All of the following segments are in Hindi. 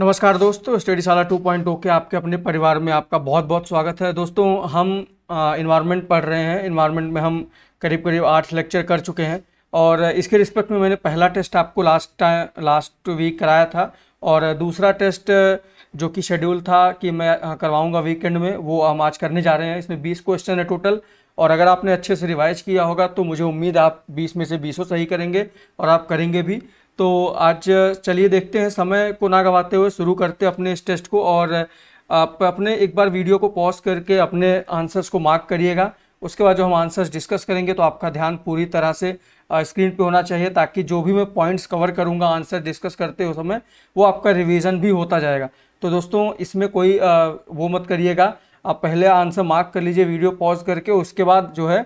नमस्कार दोस्तों स्टडी साला 2.0 के आपके अपने परिवार में आपका बहुत बहुत स्वागत है दोस्तों हम इन्वायरमेंट पढ़ रहे हैं इन्वायरमेंट में हम करीब करीब आठ लेक्चर कर चुके हैं और इसके रिस्पेक्ट में मैंने पहला टेस्ट आपको लास्ट टाइम लास्ट वीक कराया था और दूसरा टेस्ट जो कि शेड्यूल था कि मैं करवाऊँगा वीकेंड में वो हम आज करने जा रहे हैं इसमें बीस क्वेश्चन है टोटल और अगर आपने अच्छे से रिवाइज किया होगा तो मुझे उम्मीद आप बीस में से बीसों सही करेंगे और आप करेंगे भी तो आज चलिए देखते हैं समय को ना गवाते हुए शुरू करते हैं अपने इस टेस्ट को और आप अपने एक बार वीडियो को पॉज करके अपने आंसर्स को मार्क करिएगा उसके बाद जो हम आंसर्स डिस्कस करेंगे तो आपका ध्यान पूरी तरह से स्क्रीन पे होना चाहिए ताकि जो भी मैं पॉइंट्स कवर करूंगा आंसर डिस्कस करते हुए समय वो आपका रिवीजन भी होता जाएगा तो दोस्तों इसमें कोई आ, वो मत करिएगा आप पहले आंसर मार्क कर लीजिए वीडियो पॉज करके उसके बाद जो है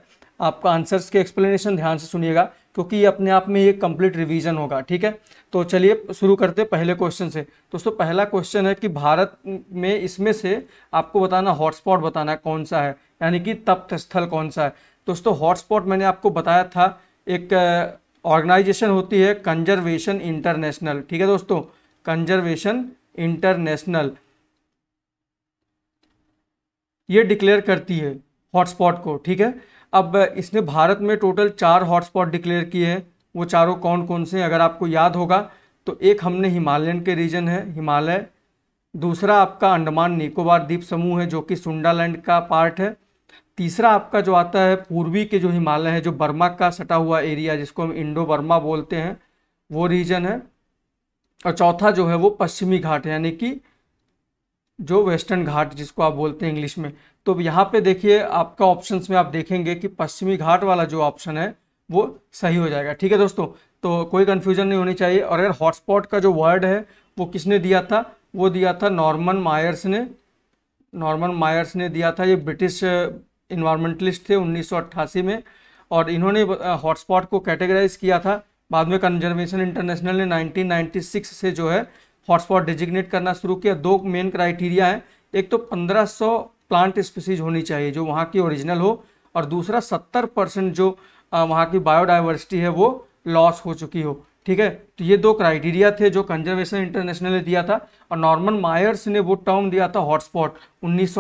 आपका आंसर्स के एक्सप्लेनेशन ध्यान से सुनिएगा क्योंकि ये अपने आप में ये कंप्लीट रिवीजन होगा ठीक है तो चलिए शुरू करते हैं पहले क्वेश्चन से दोस्तों पहला क्वेश्चन है कि भारत में इसमें से आपको बताना हॉटस्पॉट बताना है कौन सा है यानी कि तप्त स्थल कौन सा है दोस्तों हॉटस्पॉट मैंने आपको बताया था एक ऑर्गेनाइजेशन होती है कंजर्वेशन इंटरनेशनल ठीक है दोस्तों कंजर्वेशन इंटरनेशनल ये डिक्लेयर करती है हॉटस्पॉट को ठीक है अब इसने भारत में टोटल चार हॉटस्पॉट डिक्लेयर किए हैं वो चारों कौन कौन से अगर आपको याद होगा तो एक हमने हिमालयन के रीजन है हिमालय दूसरा आपका अंडमान निकोबार द्वीप समूह है जो कि सुंडालैंड का पार्ट है तीसरा आपका जो आता है पूर्वी के जो हिमालय है जो बर्मा का सटा हुआ एरिया जिसको हम इंडो बर्मा बोलते हैं वो रीजन है और चौथा जो है वो पश्चिमी घाट यानी कि जो वेस्टर्न घाट जिसको आप बोलते हैं इंग्लिश में तो यहाँ पे देखिए आपका ऑप्शन में आप देखेंगे कि पश्चिमी घाट वाला जो ऑप्शन है वो सही हो जाएगा ठीक है दोस्तों तो कोई कन्फ्यूजन नहीं होनी चाहिए और अगर हॉटस्पॉट का जो वर्ड है वो किसने दिया था वो दिया था नॉर्मन मायर्स ने नॉर्मन मायर्स ने दिया था ये ब्रिटिश इन्वायरमेंटलिस्ट थे 1988 में और इन्होंने हॉटस्पॉट को कैटेगराइज किया था बाद में कंजर्वेशन इंटरनेशनल ने 1996 से जो है हॉटस्पॉट डिजिग्नेट करना शुरू किया दो मेन क्राइटेरिया है एक तो 1500 प्लांट स्पीसीज होनी चाहिए जो वहाँ की ओरिजिनल हो और दूसरा 70 परसेंट जो वहाँ की बायोडाइवर्सिटी है वो लॉस हो चुकी हो ठीक है तो ये दो क्राइटेरिया थे जो कंजर्वेशन इंटरनेशनल ने दिया था और नॉर्मन मायर्स ने वो टर्म दिया था हॉटस्पॉट उन्नीस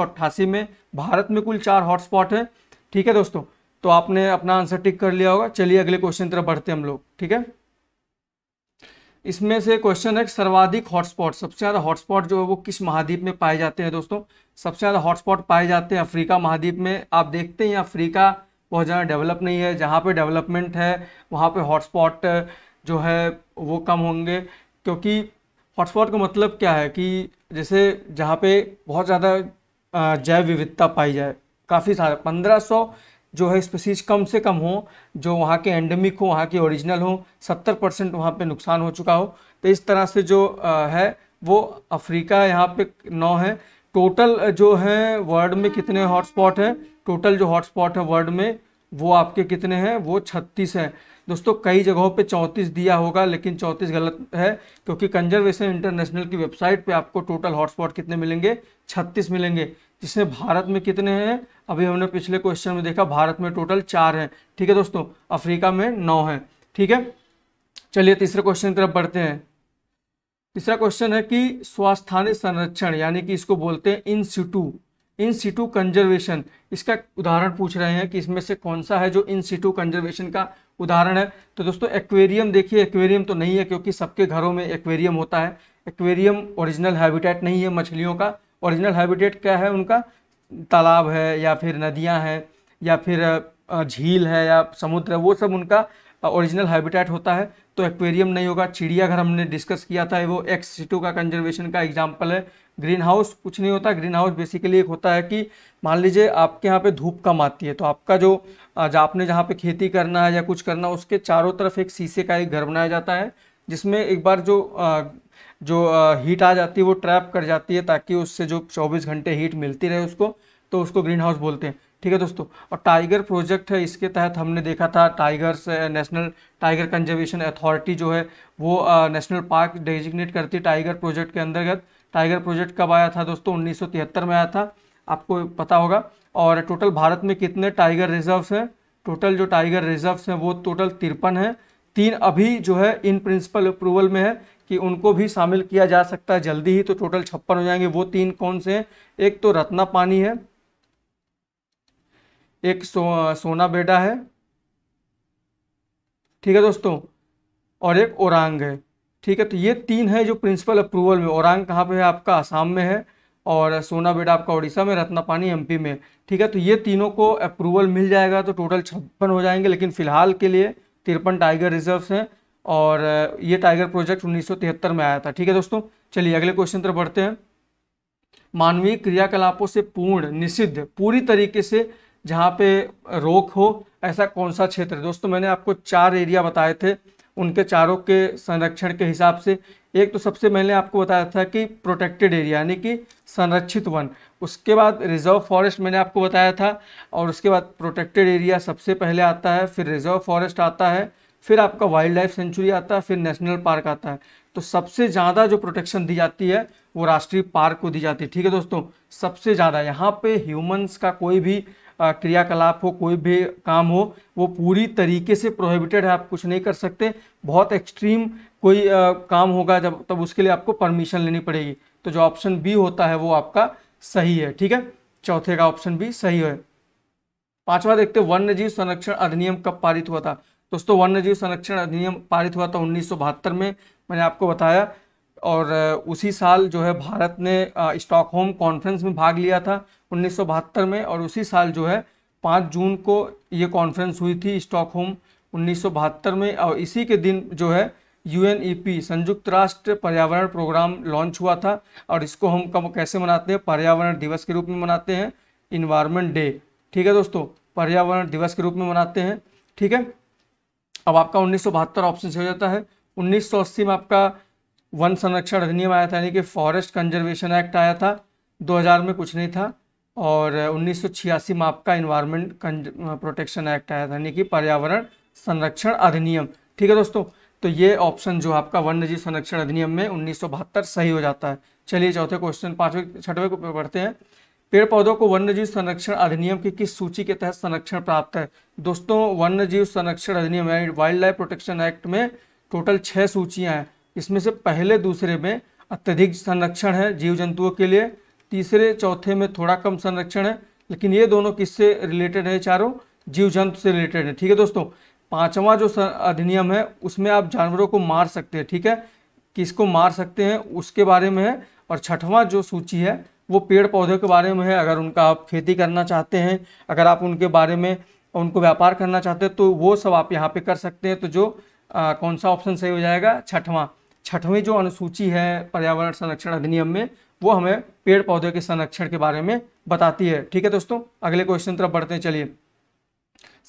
में भारत में कुल चार हॉटस्पॉट हैं ठीक है दोस्तों तो आपने अपना आंसर टिक कर लिया होगा चलिए अगले क्वेश्चन तरफ बढ़ते हम लोग ठीक है इसमें से क्वेश्चन है सर्वाधिक हॉटस्पॉट सबसे ज़्यादा हॉटस्पॉट जो है वो किस महाद्वीप में पाए जाते हैं दोस्तों सबसे ज़्यादा हॉटस्पॉट पाए जाते हैं अफ्रीका महाद्वीप में आप देखते हैं अफ्रीका बहुत ज़्यादा डेवलप नहीं है जहाँ पे डेवलपमेंट है वहाँ पे हॉटस्पॉट जो है वो कम होंगे क्योंकि हॉटस्पॉट का मतलब क्या है कि जैसे जहाँ पे बहुत ज़्यादा जैव विविधता पाई जाए काफ़ी सारा पंद्रह जो है स्पीसीज कम से कम हो जो वहाँ के एंडेमिक हो वहाँ के ओरिजिनल हो सत्तर परसेंट वहाँ पर नुकसान हो चुका हो तो इस तरह से जो है वो अफ्रीका यहाँ पे नौ है टोटल जो है वर्ल्ड में कितने हॉटस्पॉट हैं टोटल जो हॉटस्पॉट है वर्ल्ड में वो आपके कितने हैं वो छत्तीस हैं दोस्तों कई जगहों पे चौंतीस दिया होगा लेकिन चौंतीस गलत है क्योंकि कंजर्वेशन इंटरनेशनल की वेबसाइट पे आपको टोटल हॉटस्पॉट कितने मिलेंगे छत्तीस मिलेंगे जिसमें भारत में कितने हैं अभी हमने पिछले क्वेश्चन में देखा भारत में टोटल चार हैं ठीक है दोस्तों अफ्रीका में नौ हैं ठीक है चलिए तीसरे क्वेश्चन की तरफ बढ़ते हैं तीसरा क्वेश्चन है कि स्वास्थ्य संरक्षण यानी कि इसको बोलते हैं in situ in situ conservation इसका उदाहरण पूछ रहे हैं कि इसमें से कौन सा है जो इन सीटू कंजर्वेशन का उदाहरण है तो दोस्तों एक्वेरियम देखिए एक्वेरियम तो नहीं है क्योंकि सबके घरों में एक्वेरियम होता है एक्वेरियम ओरिजिनल हैबिटेट नहीं है मछलियों का ओरिजिनल हैबिटेट क्या है उनका तालाब है या फिर नदियाँ हैं या फिर झील है या समुद्र है वो सब उनका ओरिजिनल हैबिटेट होता है तो एक्वेरियम नहीं होगा चिड़ियाघर हमने डिस्कस किया था वो एक्स सीटू का कंजर्वेशन का एग्जाम्पल है ग्रीन हाउस कुछ नहीं होता ग्रीन हाउस बेसिकली एक होता है कि मान लीजिए आपके यहाँ पे धूप कम आती है तो आपका जो आपने जहाँ पे खेती करना है या कुछ करना है उसके चारों तरफ एक शीशे का एक घर बनाया जाता है जिसमें एक बार जो जो हीट आ जाती है वो ट्रैप कर जाती है ताकि उससे जो 24 घंटे हीट मिलती रहे उसको तो उसको ग्रीन हाउस बोलते हैं ठीक है दोस्तों और टाइगर प्रोजेक्ट है इसके तहत हमने देखा था tigers national tiger conservation authority जो है वो नेशनल पार्क डेजिग्नेट करती है टाइगर प्रोजेक्ट के अंतर्गत टाइगर प्रोजेक्ट कब आया था दोस्तों उन्नीस में आया था आपको पता होगा और टोटल भारत में कितने टाइगर रिजर्व्स हैं टोटल जो टाइगर रिजर्व्स हैं वो टोटल तिरपन हैं तीन अभी जो है इन प्रिंसिपल अप्रूवल में है कि उनको भी शामिल किया जा सकता है जल्दी ही तो टोटल छप्पन हो जाएंगे वो तीन कौन से हैं एक तो रत्ना पानी है एक सो, सोना बेडा है ठीक है दोस्तों और एक औरंग है ठीक है तो ये तीन है जो प्रिंसिपल अप्रूवल में औरंग कहाँ पे है आपका आसाम में है और सोना बेटा आपका उड़ीसा में रत्ना पानी एम में ठीक है तो ये तीनों को अप्रूवल मिल जाएगा तो टोटल छप्पन हो जाएंगे लेकिन फिलहाल के लिए तिरपन टाइगर रिजर्व्स हैं और ये टाइगर प्रोजेक्ट उन्नीस में आया था ठीक है दोस्तों चलिए अगले क्वेश्चन तरफ बढ़ते हैं मानवीय क्रियाकलापों से पूर्ण निषिद्ध पूरी तरीके से जहाँ पे रोक हो ऐसा कौन सा क्षेत्र है दोस्तों मैंने आपको चार एरिया बताए थे उनके चारों के संरक्षण के हिसाब से एक तो सबसे मैंने आपको बताया था कि प्रोटेक्टेड एरिया यानी कि संरक्षित वन उसके बाद रिजर्व फॉरेस्ट मैंने आपको बताया था और उसके बाद प्रोटेक्टेड एरिया सबसे पहले आता है फिर रिजर्व फॉरेस्ट आता है फिर आपका वाइल्ड लाइफ सेंचुरी आता है फिर नेशनल पार्क आता है तो सबसे ज़्यादा जो प्रोटेक्शन दी जाती है वो राष्ट्रीय पार्क को दी जाती है ठीक है दोस्तों सबसे ज़्यादा यहाँ पे ह्यूमंस का कोई भी क्रियाकलाप हो कोई भी काम हो वो पूरी तरीके से प्रोहिबिटेड है आप कुछ नहीं कर सकते बहुत एक्सट्रीम कोई आ, काम होगा जब तब उसके लिए आपको परमिशन लेनी पड़ेगी तो जो ऑप्शन बी होता है वो आपका सही है ठीक है चौथे का ऑप्शन बी सही है पांचवा देखते वन्य जीव संरक्षण अधिनियम कब पारित हुआ था दोस्तों वन्य जीव संरक्षण अधिनियम पारित हुआ था उन्नीस में मैंने आपको बताया और उसी साल जो है भारत ने स्टॉकहोम कॉन्फ्रेंस में भाग लिया था उन्नीस में और उसी साल जो है पाँच जून को ये कॉन्फ्रेंस हुई थी स्टॉकहोम उन्नीस में और इसी के दिन जो है यू संयुक्त राष्ट्र पर्यावरण प्रोग्राम लॉन्च हुआ था और इसको हम कब कैसे मनाते हैं पर्यावरण दिवस के रूप में मनाते हैं इन्वायरमेंट डे ठीक है दोस्तों पर्यावरण दिवस के रूप में मनाते हैं ठीक है अब आपका उन्नीस ऑप्शन से हो जाता है 1980 में आपका वन संरक्षण अधिनियम आया था यानी कि फॉरेस्ट कंजर्वेशन एक्ट आया था 2000 में कुछ नहीं था और 1986 में आपका इन्वायरमेंट प्रोटेक्शन एक्ट आया था यानी कि पर्यावरण संरक्षण अधिनियम ठीक है दोस्तों तो ये ऑप्शन जो आपका वन्य जीव संरक्षण अधिनियम में उन्नीस सही हो जाता है चलिए चौथे क्वेश्चन पाँचवें छठवें को पढ़ते हैं पेड़ पौधों को वन्यजीव संरक्षण अधिनियम की किस सूची के तहत संरक्षण प्राप्त है दोस्तों वन्यजीव संरक्षण अधिनियम यानी वाइल्ड लाइफ प्रोटेक्शन एक्ट में टोटल छः सूचियाँ हैं इसमें से पहले दूसरे में अत्यधिक संरक्षण है जीव जंतुओं के लिए तीसरे चौथे में थोड़ा कम संरक्षण है लेकिन ये दोनों किससे रिलेटेड है चारों जीव जंतु से रिलेटेड है ठीक है दोस्तों पांचवा जो अधिनियम है उसमें आप जानवरों को मार सकते हैं ठीक है किसको मार सकते हैं उसके बारे में है और छठवां जो सूची है वो पेड़ पौधों के बारे में है अगर उनका आप खेती करना चाहते हैं अगर आप उनके बारे में उनको व्यापार करना चाहते हैं तो वो सब आप यहाँ पे कर सकते हैं तो जो आ, कौन सा ऑप्शन सही हो जाएगा छठवां छठवीं जो अनुसूची है पर्यावरण संरक्षण अधिनियम में वो हमें पेड़ पौधे के संरक्षण के बारे में बताती है ठीक है दोस्तों अगले क्वेश्चन तरफ बढ़ते हैं चलिए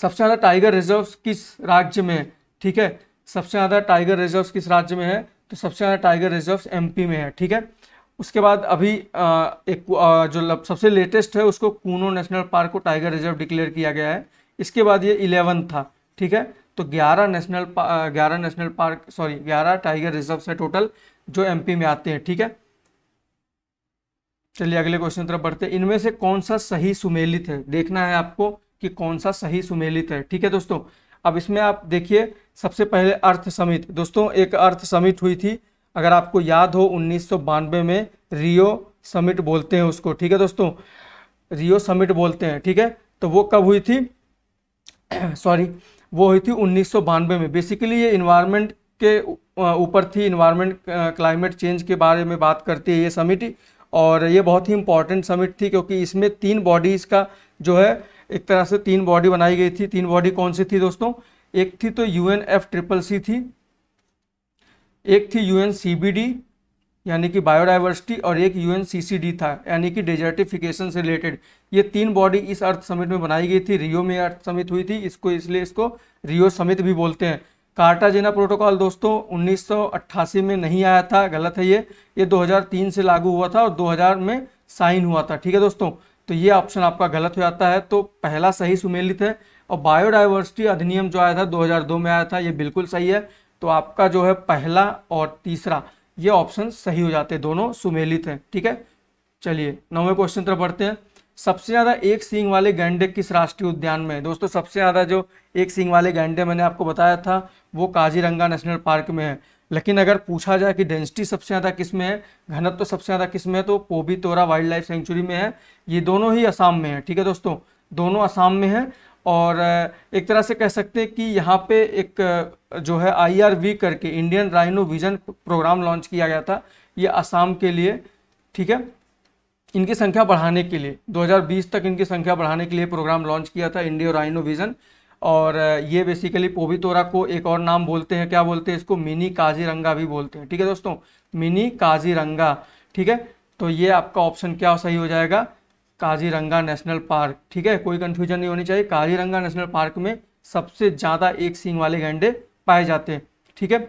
सबसे ज़्यादा टाइगर रिजर्व किस राज्य में ठीक है सबसे ज़्यादा टाइगर रिजर्व किस राज्य में है तो सबसे ज़्यादा टाइगर रिजर्व एम में है ठीक है उसके बाद अभी एक जो सबसे लेटेस्ट है उसको कूनो नेशनल पार्क को टाइगर रिजर्व डिक्लेयर किया गया है इसके बाद ये इलेवन था ठीक है तो ग्यारह नेशनल ग्यारह नेशनल पार्क सॉरी ग्यारह टाइगर रिजर्व है टोटल जो एमपी में आते हैं ठीक है चलिए अगले क्वेश्चन तरफ बढ़ते हैं इनमें से कौन सा सही सुमेलित है देखना है आपको कि कौन सा सही सुमेलित है ठीक है दोस्तों अब इसमें आप देखिए सबसे पहले अर्थ समित दोस्तों एक अर्थ समित हुई थी अगर आपको याद हो उन्नीस में रियो समिट बोलते हैं उसको ठीक है दोस्तों रियो समिट बोलते हैं ठीक है तो वो कब हुई थी सॉरी वो हुई थी उन्नीस में बेसिकली ये इन्वायरमेंट के ऊपर थी इन्वायरमेंट क्लाइमेट चेंज के बारे में बात करती है ये समिट और ये बहुत ही इंपॉर्टेंट समिट थी क्योंकि इसमें तीन बॉडीज़ का जो है एक तरह से तीन बॉडी बनाई गई थी तीन बॉडी कौन सी थी दोस्तों एक थी तो U N F triple C थी एक थी यू एन यानी कि बायोडाइवर्सिटी और एक यू एन था यानी कि डेजर्टिफिकेशन से रिलेटेड ये तीन बॉडी इस अर्थ समिट में बनाई गई थी रियो में अर्थ समिट हुई थी इसको इसलिए इसको रियो समिट भी बोलते हैं कार्टाजेना प्रोटोकॉल दोस्तों उन्नीस में नहीं आया था गलत है ये ये दो से लागू हुआ था और दो में साइन हुआ था ठीक है दोस्तों तो ये ऑप्शन आपका गलत हो जाता है तो पहला सही सुमेलित है और बायोडाइवर्सिटी अधिनियम जो आया था 2002 में आया था ये बिल्कुल सही है तो आपका जो है पहला और तीसरा ये ऑप्शन सही हो जाते हैं दोनों सुमेलित हैं ठीक है चलिए नौवे क्वेश्चन तरफ बढ़ते हैं सबसे ज़्यादा एक सींग वाले गैंडे किस राष्ट्रीय उद्यान में दोस्तों सबसे ज़्यादा जो एक सींग वाले गैंडे मैंने आपको बताया था वो काजीरंगा नेशनल पार्क में है लेकिन अगर पूछा जाए कि डेंसिटी सबसे ज़्यादा किस में है घनत्व तो सबसे ज़्यादा किस में है तो पोबी तोरा वाइल्ड लाइफ सेंचुरी में है ये दोनों ही असम में है ठीक है दोस्तों दोनों असम में है और एक तरह से कह सकते हैं कि यहाँ पे एक जो है आईआरवी करके Indian rhino vision programme launch किया गया था ये आसाम के लिए ठीक है इनकी संख्या बढ़ाने के लिए 2020 तक इनकी संख्या बढ़ाने के लिए प्रोग्राम लॉन्च किया था इंडियो राइनो विजन और ये बेसिकली पोवितोरा को एक और नाम बोलते हैं क्या बोलते हैं इसको मिनी काजीरंगा भी बोलते हैं ठीक है दोस्तों मिनी काजीरंगा ठीक है तो ये आपका ऑप्शन क्या सही हो जाएगा काजीरंगा नेशनल पार्क ठीक है कोई कन्फ्यूजन नहीं होनी चाहिए काजीरंगा नेशनल पार्क में सबसे ज़्यादा एक सींग वाले गैंडे पाए जाते हैं ठीक है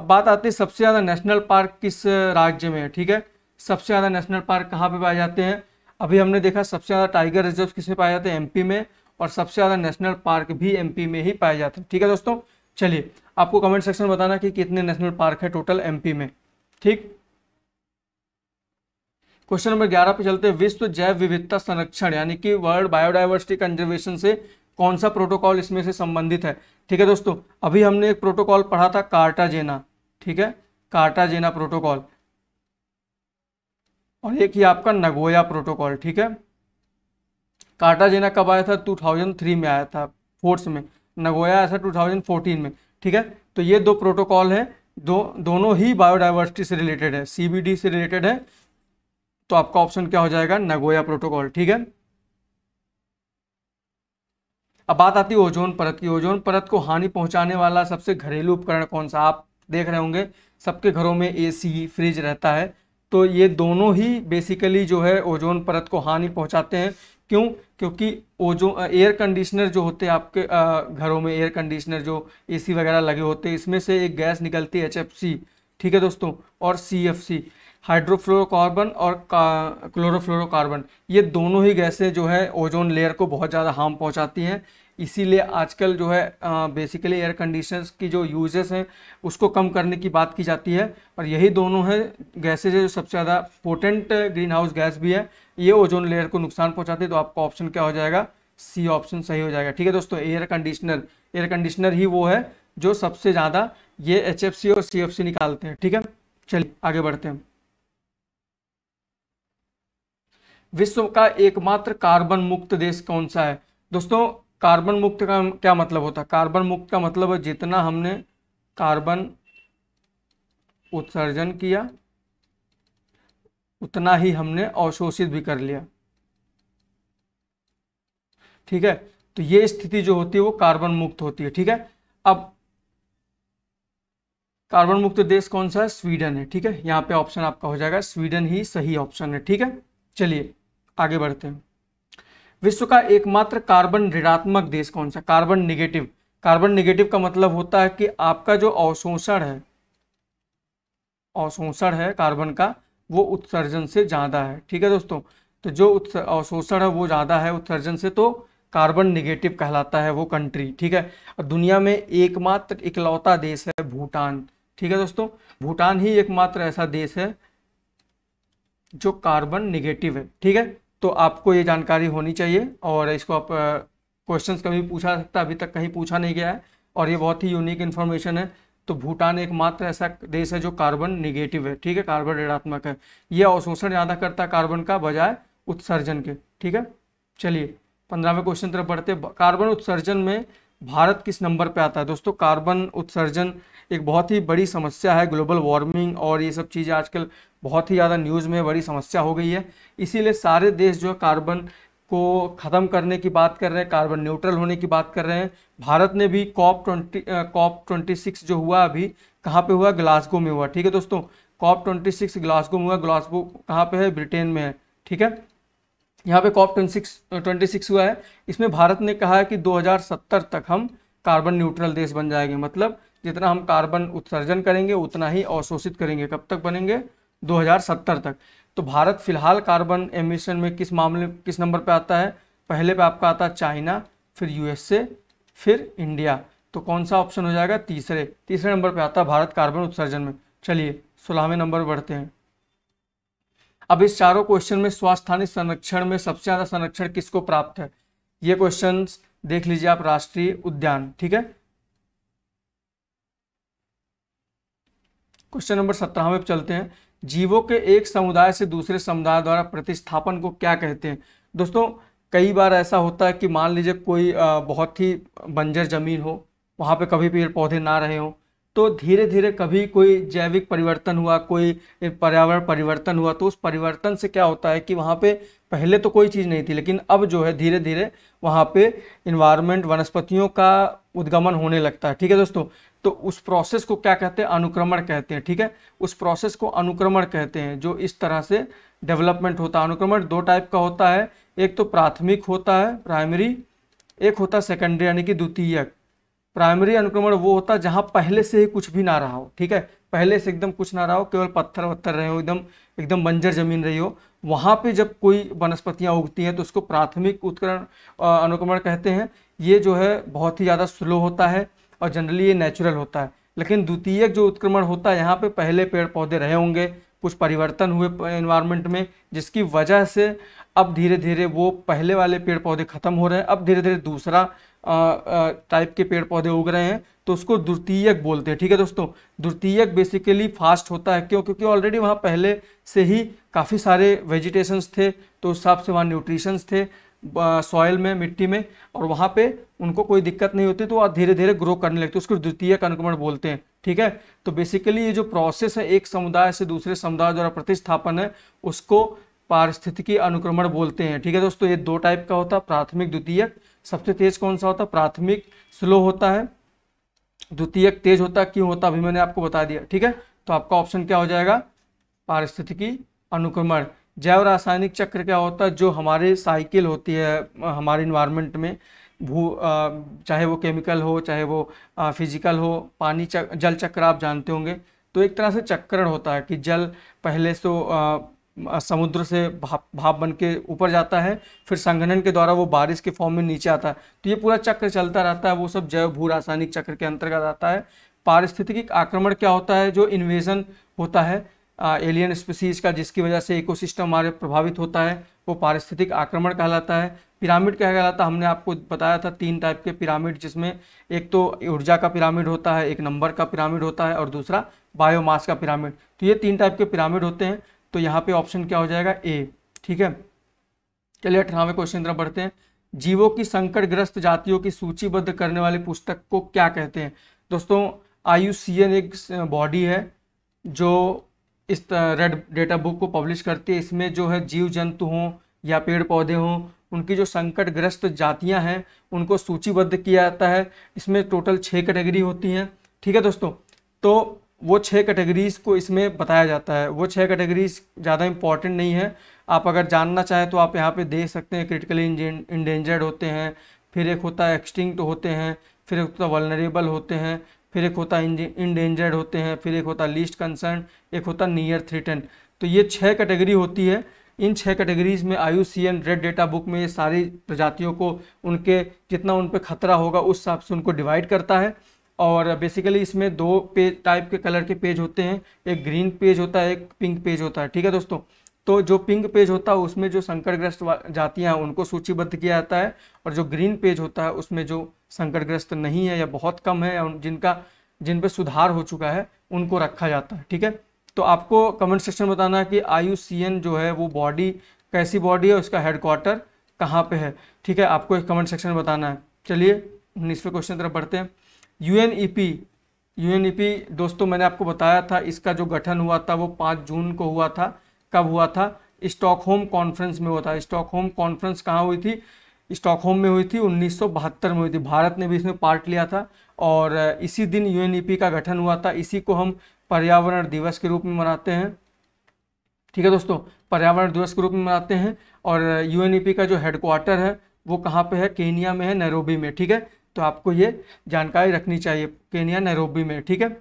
अब बात आती है सबसे ज़्यादा नेशनल पार्क किस राज्य में है ठीक है सबसे ज़्यादा नेशनल पार्क कहाँ पे पाए जाते हैं अभी हमने देखा सबसे ज़्यादा टाइगर रिजर्व किसे पाए जाते हैं एमपी में और सबसे ज़्यादा नेशनल पार्क भी एमपी में ही पाए जाते हैं ठीक है दोस्तों चलिए आपको कमेंट सेक्शन में बताना कि कितने नेशनल पार्क है टोटल एमपी में ठीक क्वेश्चन नंबर ग्यारह पे चलते हैं विश्व जैव विविधता संरक्षण यानी कि वर्ल्ड बायोडाइवर्सिटी कंजर्वेशन से कौन सा प्रोटोकॉल इसमें से संबंधित है ठीक है दोस्तों अभी हमने एक प्रोटोकॉल पढ़ा था कार्टाजेना ठीक है कार्टाजेना प्रोटोकॉल और एक ही आपका नगोया प्रोटोकॉल ठीक है कार्टाजेना कब आया था 2003 में आया था फोर्स में नगोया आया था 2014 में ठीक है तो ये दो प्रोटोकॉल है दो दोनों ही बायोडाइवर्सिटी से रिलेटेड है सीबीडी से रिलेटेड है तो आपका ऑप्शन क्या हो जाएगा नगोया प्रोटोकॉल ठीक है अब बात आती है ओजोन परत की ओजोन परत को हानि पहुंचाने वाला सबसे घरेलू उपकरण कौन सा आप देख रहे होंगे सबके घरों में एसी फ्रिज रहता है तो ये दोनों ही बेसिकली जो है ओजोन परत को हानि पहुंचाते हैं क्यों क्योंकि ओजोन एयर कंडीशनर जो होते हैं आपके आ, घरों में एयर कंडीशनर जो एसी वगैरह लगे होते हैं इसमें से एक गैस निकलती है एच ठीक है दोस्तों और सी हाइड्रोफ्लोरोकार्बन और क्लोरोफ्लोरोकार्बन ये दोनों ही गैसें जो है ओजोन लेयर को बहुत ज़्यादा हार्म पहुंचाती हैं इसीलिए आजकल जो है बेसिकली एयर कंडीशनर्स की जो यूजेस हैं उसको कम करने की बात की जाती है और यही दोनों हैं गैसेज जो सबसे ज़्यादा पोटेंट ग्रीन हाउस गैस भी है ये ओजोन लेयर को नुकसान पहुँचाती है तो आपका ऑप्शन क्या हो जाएगा सी ऑप्शन सही हो जाएगा ठीक है दोस्तों एयर कंडीशनर एयर कंडीशनर ही वो है जो सबसे ज़्यादा ये एच और सी निकालते हैं ठीक है चलिए आगे बढ़ते हैं विश्व का एकमात्र कार्बन मुक्त देश कौन सा है दोस्तों कार्बन मुक्त का क्या मतलब होता है कार्बन मुक्त का मतलब है जितना हमने कार्बन उत्सर्जन किया उतना ही हमने अवशोषित भी कर लिया ठीक है तो ये स्थिति जो होती है वो कार्बन मुक्त होती है ठीक है अब कार्बन मुक्त देश कौन सा है स्वीडन है ठीक है यहां पे ऑप्शन आपका हो जाएगा स्वीडन ही सही ऑप्शन है ठीक है चलिए आगे बढ़ते हैं विश्व का एकमात्र कार्बन ऋणात्मक देश कौन सा कार्बन निगेटिव कार्बन निगेटिव का मतलब होता है कि आपका जो अवशोषण है अवशोषण है कार्बन का वो उत्सर्जन से ज़्यादा है ठीक है दोस्तों तो जो अवशोषण है वो ज़्यादा है उत्सर्जन से तो कार्बन निगेटिव कहलाता है वो कंट्री ठीक है और दुनिया में एकमात्र इकलौता देश है भूटान ठीक है दोस्तों भूटान ही एकमात्र ऐसा देश है जो कार्बन निगेटिव है ठीक है तो आपको ये जानकारी होनी चाहिए और इसको आप क्वेश्चन कभी पूछा सकता अभी तक कहीं पूछा नहीं गया है और ये बहुत ही यूनिक इन्फॉर्मेशन है तो भूटान एकमात्र ऐसा देश है जो कार्बन निगेटिव है ठीक है कार्बन ऋणात्मक है यह अवशोषण ज़्यादा करता है कार्बन का बजाय उत्सर्जन के ठीक है चलिए पंद्रहवें क्वेश्चन तरफ बढ़ते कार्बन उत्सर्जन में भारत किस नंबर पे आता है दोस्तों कार्बन उत्सर्जन एक बहुत ही बड़ी समस्या है ग्लोबल वार्मिंग और ये सब चीज़ें आजकल बहुत ही ज़्यादा न्यूज़ में बड़ी समस्या हो गई है इसीलिए सारे देश जो कार्बन को ख़त्म करने की बात कर रहे हैं कार्बन न्यूट्रल होने की बात कर रहे हैं भारत ने भी COP twenty COP twenty six जो हुआ अभी कहाँ पे हुआ ग्लासगो में हुआ ठीक है दोस्तों कॉप ट्वेंटी सिक्स ग्लासगो में हुआ ग्लासगो कहाँ पे है ब्रिटेन में है ठीक है यहाँ पे COP twenty six twenty six हुआ है इसमें भारत ने कहा है कि दो हज़ार सत्तर तक हम कार्बन न्यूट्रल देश बन जाएंगे मतलब जितना हम कार्बन उत्सर्जन करेंगे उतना ही अवशोषित करेंगे कब तक बनेंगे 2070 तक तो भारत फिलहाल कार्बन एमिशन में किस मामले किस नंबर पे आता है पहले पे आपका आता है चाइना फिर यूएसए फिर इंडिया तो कौन सा ऑप्शन हो जाएगा तीसरे तीसरे नंबर पे आता है भारत कार्बन उत्सर्जन में चलिए सोलहवें नंबर बढ़ते हैं अब इस चारों क्वेश्चन में स्वास्थ्य संरक्षण में सबसे ज़्यादा संरक्षण किसको प्राप्त है ये क्वेश्चन देख लीजिए आप राष्ट्रीय उद्यान ठीक है क्वेश्चन नंबर सत्रह में चलते हैं जीवों के एक समुदाय से दूसरे समुदाय द्वारा प्रतिस्थापन को क्या कहते हैं दोस्तों कई बार ऐसा होता है कि मान लीजिए कोई बहुत ही बंजर ज़मीन हो वहाँ पे कभी पेड़ पौधे ना रहे हों तो धीरे धीरे कभी कोई जैविक परिवर्तन हुआ कोई पर्यावरण परिवर्तन हुआ तो उस परिवर्तन से क्या होता है कि वहाँ पे पहले तो कोई चीज़ नहीं थी लेकिन अब जो है धीरे धीरे वहाँ पे इन्वायरमेंट वनस्पतियों का उद्गमन होने लगता है ठीक है दोस्तों तो उस प्रोसेस को क्या कहते हैं अनुक्रमण कहते हैं ठीक है उस प्रोसेस को अनुक्रमण कहते हैं जो इस तरह से डेवलपमेंट होता है अनुक्रमण दो टाइप का होता है एक तो प्राथमिक होता है प्राइमरी एक होता है सेकेंडरी यानी कि द्वितीयक प्राइमरी अनुक्रमण वो होता है जहाँ पहले से ही कुछ भी ना रहा हो ठीक है पहले से एकदम कुछ ना रहा हो केवल पत्थर वत्थर रहे हो एकदम एकदम बंजर जमीन रही हो वहाँ पे जब कोई वनस्पतियाँ उगती हैं तो उसको प्राथमिक उत्करण अनुक्रमण कहते हैं ये जो है बहुत ही ज़्यादा स्लो होता है और जनरली ये नेचुरल होता है लेकिन द्वितीयक जो उत्क्रमण होता है यहाँ पे पहले पेड़ पौधे रहे होंगे कुछ परिवर्तन हुए इन्वायरमेंट में जिसकी वजह से अब धीरे धीरे वो पहले वाले पेड़ पौधे ख़त्म हो रहे हैं अब धीरे धीरे दूसरा टाइप के पेड़ पौधे उग रहे हैं तो उसको द्वितीयक बोलते हैं ठीक है दोस्तों द्वितीयक बेसिकली फास्ट होता है क्यों क्योंकि ऑलरेडी वहाँ पहले से ही काफ़ी सारे वेजिटेशंस थे तो उस हिसाब से वहाँ न्यूट्रिशंस थे सॉयल में मिट्टी में और वहाँ पे उनको कोई दिक्कत नहीं होती तो वह धीरे धीरे ग्रो करने लगते उसको द्वितीय अनुक्रमण बोलते हैं ठीक है तो बेसिकली ये जो प्रोसेस है एक समुदाय से दूसरे समुदाय द्वारा प्रतिस्थापन है उसको पारिस्थितिकी अनुक्रमण बोलते हैं ठीक है दोस्तों ये दो टाइप का होता है प्राथमिक द्वितीय सबसे तेज कौन सा होता है प्राथमिक स्लो होता है द्वितीय तेज होता क्यों होता अभी मैंने आपको बता दिया ठीक है तो आपका ऑप्शन क्या हो जाएगा पारिस्थितिकी अनुक्रमण जैव रासायनिक चक्र क्या होता है जो हमारे साइकिल होती है हमारे इन्वायरमेंट में भू चाहे वो केमिकल हो चाहे वो फिजिकल हो पानी चक, जल चक्र आप जानते होंगे तो एक तरह से चक्रण होता है कि जल पहले से तो, समुद्र से भाप भाप बन के ऊपर जाता है फिर संगठन के द्वारा वो बारिश के फॉर्म में नीचे आता है तो ये पूरा चक्र चलता रहता है वो सब जैव भू रासायनिक चक्र के अंतर्गत आता है पारिस्थितिक आक्रमण क्या होता है जो इन्वेजन होता है एलियन स्पीसीज का जिसकी वजह से इकोसिस्टम हमारे प्रभावित होता है वो पारिस्थितिक आक्रमण कहलाता है पिरामिड क्या कहलाता है हमने आपको बताया था तीन टाइप के पिरामिड जिसमें एक तो ऊर्जा का पिरामिड होता है एक नंबर का पिरामिड होता है और दूसरा बायोमास का पिरामिड तो ये तीन टाइप के पिरामिड होते हैं तो यहाँ पे ऑप्शन क्या हो जाएगा ए ठीक है चलिए अठारहवें क्वेश्चन तरफ बढ़ते हैं जीवों की संकटग्रस्त जातियों की सूचीबद्ध करने वाली पुस्तक को क्या कहते हैं दोस्तों आयु एक बॉडी है जो इस रेड डेटा बुक को पब्लिश करती है इसमें जो है जीव जंतु हों या पेड़ पौधे हों उनकी जो संकटग्रस्त जातियां हैं उनको सूचीबद्ध किया जाता है इसमें टोटल छः कैटेगरी होती हैं ठीक है दोस्तों तो वो छः कैटेगरीज़ को इसमें बताया जाता है वो छः कैटेगरीज ज़्यादा इंपॉर्टेंट नहीं है आप अगर जानना चाहें तो आप यहाँ पे देख सकते हैं क्रिटिकली इंडेंजर्ड होते हैं फिर एक होता है एक्सटिंक्ट होते हैं फिर एक होता है वलनरेबल होते हैं फिर एक होता है इंडेंजर्ड होते हैं फिर एक होता है लीस्ट कंसर्न एक होता है नियर थ्रिटन तो ये छः कैटेगरी होती है इन छः कैटेगरीज में एन रेड डेटा बुक में ये सारी प्रजातियों को उनके जितना उन पर खतरा होगा उस हिसाब से उनको डिवाइड करता है और बेसिकली इसमें दो पेज टाइप के कलर के पेज होते हैं एक ग्रीन पेज होता है एक पिंक पेज होता है ठीक है दोस्तों तो जो पिंक पेज होता है उसमें जो संकटग्रस्त जातियां हैं उनको सूचीबद्ध किया जाता है और जो ग्रीन पेज होता है उसमें जो संकटग्रस्त नहीं है या बहुत कम है या जिनका जिन पर सुधार हो चुका है उनको रखा जाता है ठीक है तो आपको कमेंट सेक्शन में बताना है कि आयु जो है वो बॉडी कैसी बॉडी है उसका हेडक्वार्टर कहाँ पे है ठीक है आपको एक कमेंट सेक्शन में बताना है चलिए उन्नीसवें क्वेश्चन तरफ बढ़ते हैं U N E U N E P दोस्तों मैंने आपको बताया था इसका जो गठन हुआ था वो पाँच जून को हुआ था कब हुआ था स्टॉक होम कॉन्फ्रेंस में हुआ था स्टॉक होम कॉन्फ्रेंस कहाँ हुई थी स्टॉक होम में हुई थी उन्नीस में हुई थी भारत ने भी इसमें पार्ट लिया था और इसी दिन यू e का गठन हुआ था इसी को हम पर्यावरण दिवस के रूप में मनाते हैं ठीक है दोस्तों पर्यावरण दिवस के रूप में मनाते हैं और यू e का जो हेडक्वार्टर है वो कहाँ पे है केनिया में है नैरोबी में ठीक है तो आपको ये जानकारी रखनी चाहिए केनिया नैरोबी में ठीक है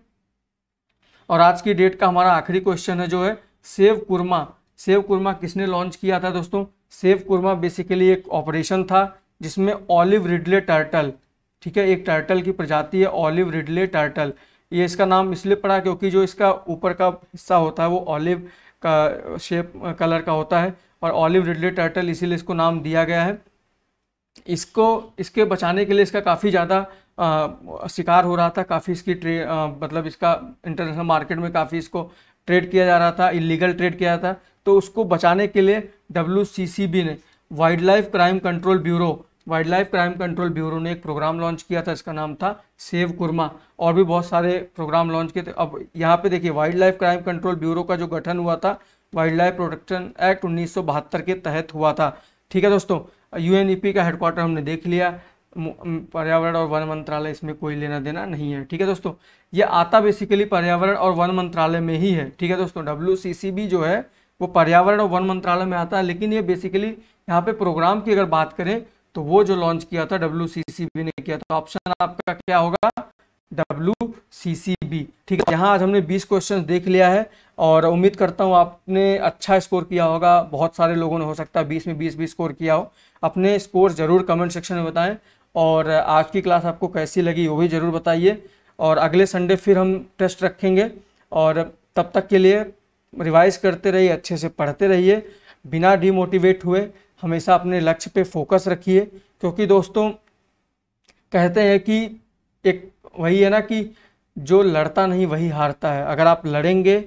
और आज की डेट का हमारा आखिरी क्वेश्चन है जो है सेव कुरमा सेव कुरमा किसने लॉन्च किया था दोस्तों सेव कुरमा बेसिकली एक ऑपरेशन था जिसमें ऑलिव रिडले टर्टल ठीक है एक टर्टल की प्रजाति है ऑलिव रिडले टर्टल ये इसका नाम इसलिए पड़ा क्योंकि जो इसका ऊपर का हिस्सा होता है वो ऑलिव का शेप कलर का होता है और ऑलिव रिडले टर्टल इसीलिए इसको नाम दिया गया है इसको इसके बचाने के लिए इसका काफ़ी ज़्यादा शिकार हो रहा था काफ़ी इसकी ट्रे आ, मतलब इसका इंटरनेशनल मार्केट में काफ़ी इसको ट्रेड किया जा रहा था इलीगल ट्रेड किया था तो उसको बचाने के लिए डब्ल्यू ने wild life crime control bureau wild life crime control bureau ने एक प्रोग्राम लॉन्च किया था इसका नाम था सेव कुरमा और भी बहुत सारे प्रोग्राम लॉन्च किए थे अब यहाँ पे देखिए wild life crime control bureau का जो गठन हुआ था वाइल्ड लाइफ प्रोटेक्शन एक्ट उन्नीस के तहत हुआ था ठीक है दोस्तों यू e का हेडक्वार्टर हमने देख लिया पर्यावरण और वन मंत्रालय इसमें कोई लेना देना नहीं है ठीक है दोस्तों ये आता बेसिकली पर्यावरण और वन मंत्रालय में ही है ठीक है दोस्तों डब्ल्यू जो है वो पर्यावरण और वन मंत्रालय में आता है लेकिन ये बेसिकली यहाँ पे प्रोग्राम की अगर बात करें तो वो जो लॉन्च किया था डब्ल्यू ने किया था ऑप्शन आपका क्या होगा डब्ल्यू ठीक है यहाँ आज हमने बीस क्वेश्चन देख लिया है और उम्मीद करता हूँ आपने अच्छा स्कोर किया होगा बहुत सारे लोगों ने हो सकता है बीस में बीस भी स्कोर किया हो अपने स्कोर जरूर कमेंट सेक्शन में बताएं और आज की क्लास आपको कैसी लगी वो भी ज़रूर बताइए और अगले संडे फिर हम टेस्ट रखेंगे और तब तक के लिए रिवाइज करते रहिए अच्छे से पढ़ते रहिए बिना डिमोटिवेट हुए हमेशा अपने लक्ष्य पे फोकस रखिए क्योंकि दोस्तों कहते हैं कि एक वही है ना कि जो लड़ता नहीं वही हारता है अगर आप लड़ेंगे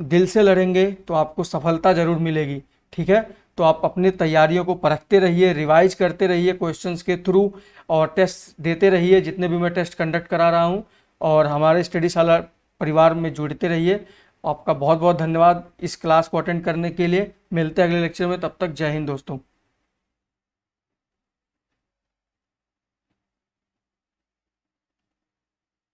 दिल से लड़ेंगे तो आपको सफलता ज़रूर मिलेगी ठीक है तो आप अपने तैयारियों को परखते रहिए रिवाइज करते रहिए क्वेश्चंस के थ्रू और टेस्ट देते रहिए जितने भी मैं टेस्ट कंडक्ट करा रहा हूँ और हमारे स्टडीशाला परिवार में जुड़ते रहिए आपका बहुत बहुत धन्यवाद इस क्लास को अटेंड करने के लिए मिलते हैं अगले लेक्चर में तब तक जय हिंद दोस्तों